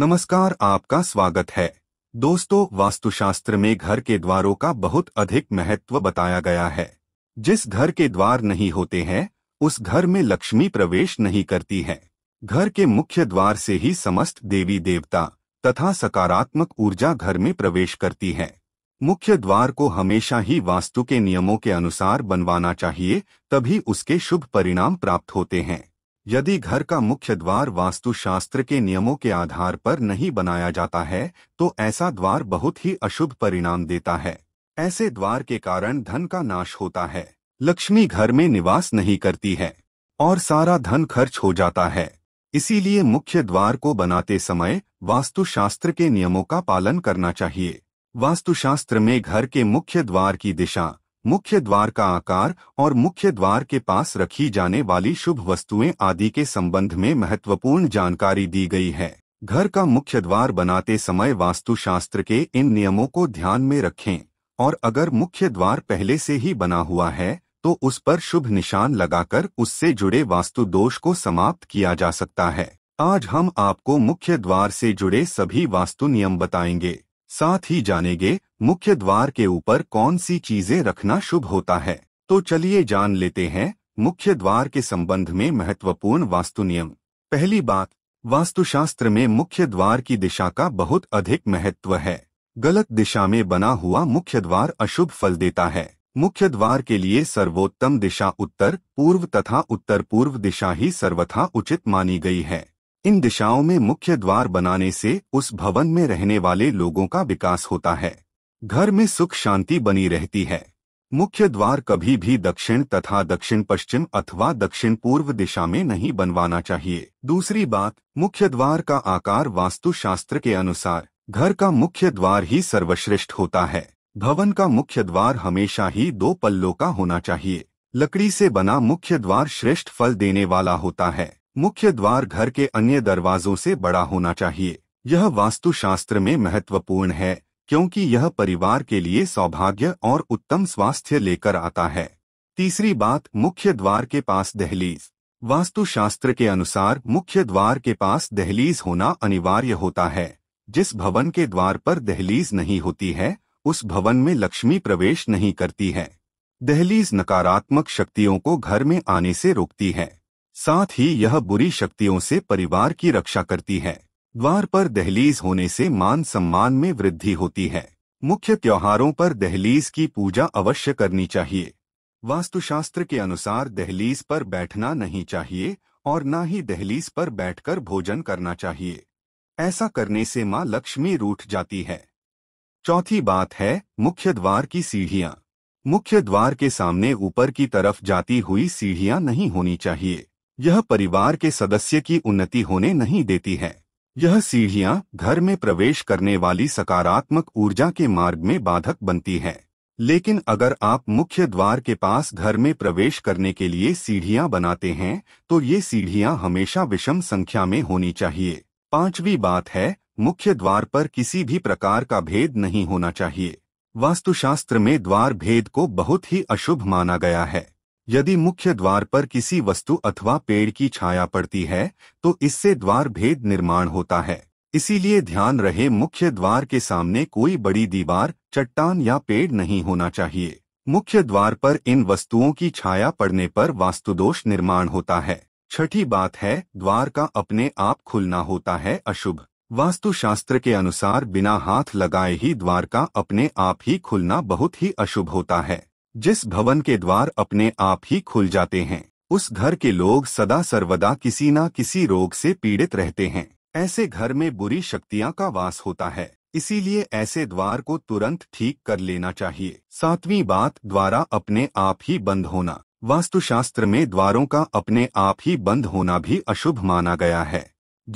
नमस्कार आपका स्वागत है दोस्तों वास्तुशास्त्र में घर के द्वारों का बहुत अधिक महत्व बताया गया है जिस घर के द्वार नहीं होते हैं उस घर में लक्ष्मी प्रवेश नहीं करती है घर के मुख्य द्वार से ही समस्त देवी देवता तथा सकारात्मक ऊर्जा घर में प्रवेश करती है मुख्य द्वार को हमेशा ही वास्तु के नियमों के अनुसार बनवाना चाहिए तभी उसके शुभ परिणाम प्राप्त होते हैं यदि घर का मुख्य द्वार वास्तुशास्त्र के नियमों के आधार पर नहीं बनाया जाता है तो ऐसा द्वार बहुत ही अशुभ परिणाम देता है ऐसे द्वार के कारण धन का नाश होता है लक्ष्मी घर में निवास नहीं करती है और सारा धन खर्च हो जाता है इसीलिए मुख्य द्वार को बनाते समय वास्तुशास्त्र के नियमों का पालन करना चाहिए वास्तुशास्त्र में घर के मुख्य द्वार की दिशा मुख्य द्वार का आकार और मुख्य द्वार के पास रखी जाने वाली शुभ वस्तुएं आदि के संबंध में महत्वपूर्ण जानकारी दी गई है घर का मुख्य द्वार बनाते समय वास्तुशास्त्र के इन नियमों को ध्यान में रखें और अगर मुख्य द्वार पहले से ही बना हुआ है तो उस पर शुभ निशान लगाकर उससे जुड़े वास्तु दोष को समाप्त किया जा सकता है आज हम आपको मुख्य द्वार से जुड़े सभी वास्तु नियम बताएंगे साथ ही जानेंगे मुख्य द्वार के ऊपर कौन सी चीजें रखना शुभ होता है तो चलिए जान लेते हैं मुख्य द्वार के संबंध में महत्वपूर्ण वास्तु नियम पहली बात वास्तुशास्त्र में मुख्य द्वार की दिशा का बहुत अधिक महत्व है गलत दिशा में बना हुआ मुख्य द्वार अशुभ फल देता है मुख्य द्वार के लिए सर्वोत्तम दिशा उत्तर पूर्व तथा उत्तर पूर्व दिशा ही सर्वथा उचित मानी गई है इन दिशाओं में मुख्य द्वार बनाने से उस भवन में रहने वाले लोगों का विकास होता है घर में सुख शांति बनी रहती है मुख्य द्वार कभी भी दक्षिण तथा दक्षिण पश्चिम अथवा दक्षिण पूर्व दिशा में नहीं बनवाना चाहिए दूसरी बात मुख्य द्वार का आकार वास्तुशास्त्र के अनुसार घर का मुख्य द्वार ही सर्वश्रेष्ठ होता है भवन का मुख्य द्वार हमेशा ही दो पल्लों का होना चाहिए लकड़ी से बना मुख्य द्वार श्रेष्ठ फल देने वाला होता है मुख्य द्वार घर के अन्य दरवाजों से बड़ा होना चाहिए यह वास्तुशास्त्र में महत्वपूर्ण है क्योंकि यह परिवार के लिए सौभाग्य और उत्तम स्वास्थ्य लेकर आता है तीसरी बात मुख्य द्वार के पास दहलीज वास्तुशास्त्र के अनुसार मुख्य द्वार के पास दहलीज होना अनिवार्य होता है जिस भवन के द्वार पर दहलीज नहीं होती है उस भवन में लक्ष्मी प्रवेश नहीं करती है दहलीज नकारात्मक शक्तियों को घर में आने से रोकती है साथ ही यह बुरी शक्तियों से परिवार की रक्षा करती है द्वार पर दहलीज होने से मान सम्मान में वृद्धि होती है मुख्य त्योहारों पर दहलीज की पूजा अवश्य करनी चाहिए वास्तुशास्त्र के अनुसार दहलीज पर बैठना नहीं चाहिए और न ही दहलीज पर बैठकर भोजन करना चाहिए ऐसा करने से मां लक्ष्मी रूठ जाती है चौथी बात है मुख्य द्वार की सीढ़ियां मुख्य द्वार के सामने ऊपर की तरफ जाती हुई सीढ़ियां नहीं होनी चाहिए यह परिवार के सदस्य की उन्नति होने नहीं देती है यह सीढ़ियां घर में प्रवेश करने वाली सकारात्मक ऊर्जा के मार्ग में बाधक बनती है लेकिन अगर आप मुख्य द्वार के पास घर में प्रवेश करने के लिए सीढ़ियां बनाते हैं तो ये सीढ़ियां हमेशा विषम संख्या में होनी चाहिए पांचवी बात है मुख्य द्वार पर किसी भी प्रकार का भेद नहीं होना चाहिए वास्तुशास्त्र में द्वार भेद को बहुत ही अशुभ माना गया है यदि मुख्य द्वार पर किसी वस्तु अथवा पेड़ की छाया पड़ती है तो इससे द्वार भेद निर्माण होता है इसीलिए ध्यान रहे मुख्य द्वार के सामने कोई बड़ी दीवार चट्टान या पेड़ नहीं होना चाहिए मुख्य द्वार पर इन वस्तुओं की छाया पड़ने पर वास्तुदोष निर्माण होता है छठी बात है द्वार का अपने आप खुलना होता है अशुभ वास्तुशास्त्र के अनुसार बिना हाथ लगाए ही द्वार का अपने आप ही खुलना बहुत ही अशुभ होता है जिस भवन के द्वार अपने आप ही खुल जाते हैं उस घर के लोग सदा सर्वदा किसी न किसी रोग से पीड़ित रहते हैं ऐसे घर में बुरी शक्तियाँ का वास होता है इसीलिए ऐसे द्वार को तुरंत ठीक कर लेना चाहिए सातवीं बात द्वारा अपने आप ही बंद होना वास्तुशास्त्र में द्वारों का अपने आप ही बंद होना भी अशुभ माना गया है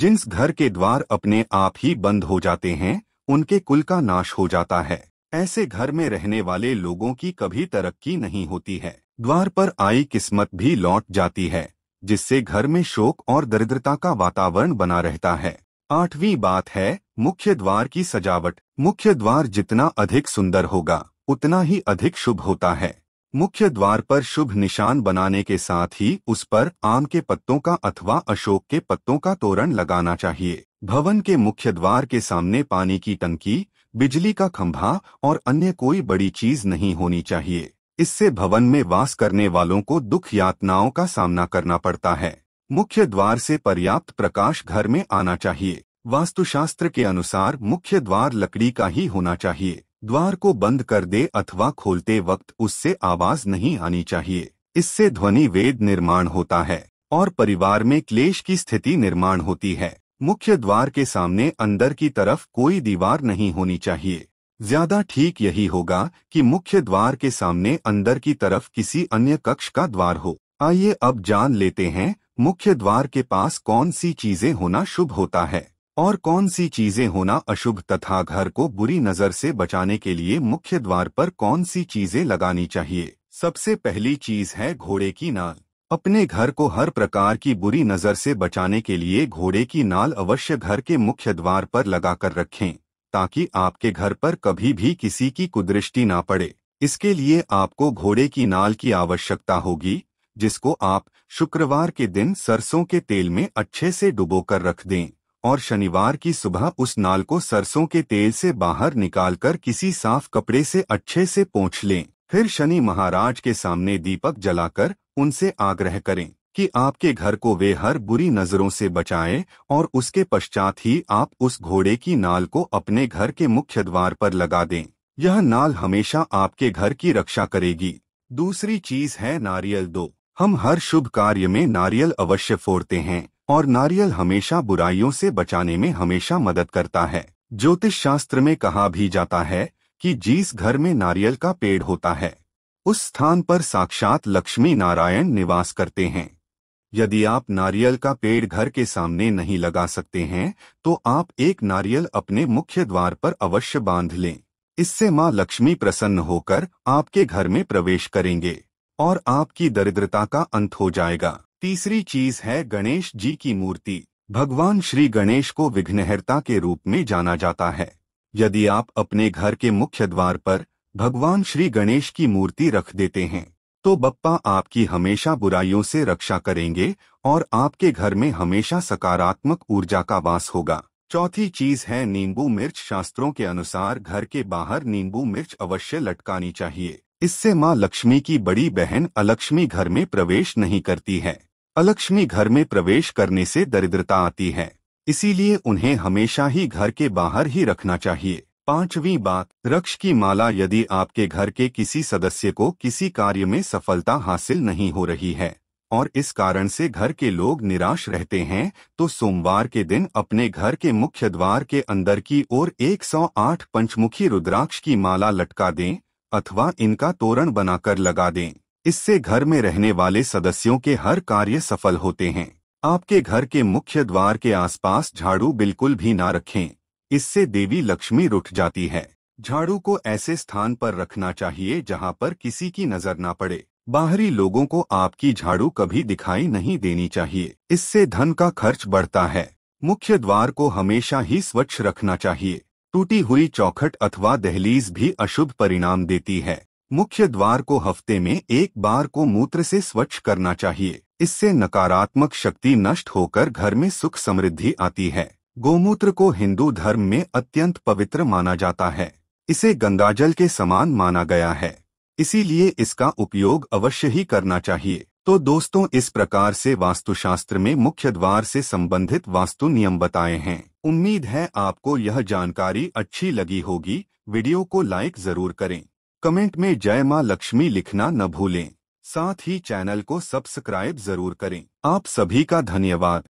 जिस घर के द्वार अपने आप ही बंद हो जाते हैं उनके कुल का नाश हो जाता है ऐसे घर में रहने वाले लोगों की कभी तरक्की नहीं होती है द्वार पर आई किस्मत भी लौट जाती है जिससे घर में शोक और दरिद्रता का वातावरण बना रहता है आठवीं बात है मुख्य द्वार की सजावट मुख्य द्वार जितना अधिक सुंदर होगा उतना ही अधिक शुभ होता है मुख्य द्वार पर शुभ निशान बनाने के साथ ही उस पर आम के पत्तों का अथवा अशोक के पत्तों का तोरण लगाना चाहिए भवन के मुख्य द्वार के सामने पानी की टंकी बिजली का खंभा और अन्य कोई बड़ी चीज नहीं होनी चाहिए इससे भवन में वास करने वालों को दुख यातनाओं का सामना करना पड़ता है मुख्य द्वार से पर्याप्त प्रकाश घर में आना चाहिए वास्तुशास्त्र के अनुसार मुख्य द्वार लकड़ी का ही होना चाहिए द्वार को बंद कर दे अथवा खोलते वक्त उससे आवाज नहीं आनी चाहिए इससे ध्वनि वेद निर्माण होता है और परिवार में क्लेश की स्थिति निर्माण होती है मुख्य द्वार के सामने अंदर की तरफ कोई दीवार नहीं होनी चाहिए ज्यादा ठीक यही होगा कि मुख्य द्वार के सामने अंदर की तरफ किसी अन्य कक्ष का द्वार हो आइए अब जान लेते हैं मुख्य द्वार के पास कौन सी चीजें होना शुभ होता है और कौन सी चीजें होना अशुभ तथा घर को बुरी नजर से बचाने के लिए मुख्य द्वार पर कौन सी चीजें लगानी चाहिए सबसे पहली चीज है घोड़े की नाल अपने घर को हर प्रकार की बुरी नज़र से बचाने के लिए घोड़े की नाल अवश्य घर के मुख्य द्वार पर लगाकर रखें ताकि आपके घर पर कभी भी किसी की कुदृष्टि ना पड़े इसके लिए आपको घोड़े की नाल की आवश्यकता होगी जिसको आप शुक्रवार के दिन सरसों के तेल में अच्छे से डुबोकर रख दें और शनिवार की सुबह उस नाल को सरसों के तेल से बाहर निकालकर किसी साफ कपड़े से अच्छे से पोंछ लें फिर शनि महाराज के सामने दीपक जलाकर उनसे आग्रह करें कि आपके घर को वे हर बुरी नज़रों से बचाएं और उसके पश्चात ही आप उस घोड़े की नाल को अपने घर के मुख्य द्वार पर लगा दें यह नाल हमेशा आपके घर की रक्षा करेगी दूसरी चीज है नारियल दो हम हर शुभ कार्य में नारियल अवश्य फोड़ते हैं और नारियल हमेशा बुराइयों से बचाने में हमेशा मदद करता है ज्योतिष शास्त्र में कहा भी जाता है कि जिस घर में नारियल का पेड़ होता है उस स्थान पर साक्षात लक्ष्मी नारायण निवास करते हैं यदि आप नारियल का पेड़ घर के सामने नहीं लगा सकते हैं तो आप एक नारियल अपने मुख्य द्वार पर अवश्य बांध लें इससे माँ लक्ष्मी प्रसन्न होकर आपके घर में प्रवेश करेंगे और आपकी दरिद्रता का अंत हो जाएगा तीसरी चीज है गणेश जी की मूर्ति भगवान श्री गणेश को विघ्नहरता के रूप में जाना जाता है यदि आप अपने घर के मुख्य द्वार पर भगवान श्री गणेश की मूर्ति रख देते हैं तो बप्पा आपकी हमेशा बुराइयों से रक्षा करेंगे और आपके घर में हमेशा सकारात्मक ऊर्जा का वास होगा चौथी चीज है नींबू मिर्च शास्त्रों के अनुसार घर के बाहर नींबू मिर्च अवश्य लटकानी चाहिए इससे माँ लक्ष्मी की बड़ी बहन अलक्ष्मी घर में प्रवेश नहीं करती है अलक्ष्मी घर में प्रवेश करने से दरिद्रता आती है इसीलिए उन्हें हमेशा ही घर के बाहर ही रखना चाहिए पांचवी बात रक्ष की माला यदि आपके घर के किसी सदस्य को किसी कार्य में सफलता हासिल नहीं हो रही है और इस कारण से घर के लोग निराश रहते हैं तो सोमवार के दिन अपने घर के मुख्य द्वार के अंदर की ओर 108 पंचमुखी रुद्राक्ष की माला लटका दें अथवा इनका तोरण बनाकर लगा दें इससे घर में रहने वाले सदस्यों के हर कार्य सफल होते हैं आपके घर के मुख्य द्वार के आसपास झाड़ू बिल्कुल भी ना रखें इससे देवी लक्ष्मी रुठ जाती है झाड़ू को ऐसे स्थान पर रखना चाहिए जहां पर किसी की नजर ना पड़े बाहरी लोगों को आपकी झाड़ू कभी दिखाई नहीं देनी चाहिए इससे धन का खर्च बढ़ता है मुख्य द्वार को हमेशा ही स्वच्छ रखना चाहिए टूटी हुई चौखट अथवा दहलीज भी अशुभ परिणाम देती है मुख्य द्वार को हफ्ते में एक बार को मूत्र से स्वच्छ करना चाहिए इससे नकारात्मक शक्ति नष्ट होकर घर में सुख समृद्धि आती है गोमूत्र को हिंदू धर्म में अत्यंत पवित्र माना जाता है इसे गंगाजल के समान माना गया है इसीलिए इसका उपयोग अवश्य ही करना चाहिए तो दोस्तों इस प्रकार से वास्तुशास्त्र में मुख्य द्वार से संबंधित वास्तु नियम बताए हैं उम्मीद है आपको यह जानकारी अच्छी लगी होगी वीडियो को लाइक जरूर करें कमेंट में जय माँ लक्ष्मी लिखना न भूलें साथ ही चैनल को सब्सक्राइब जरूर करें आप सभी का धन्यवाद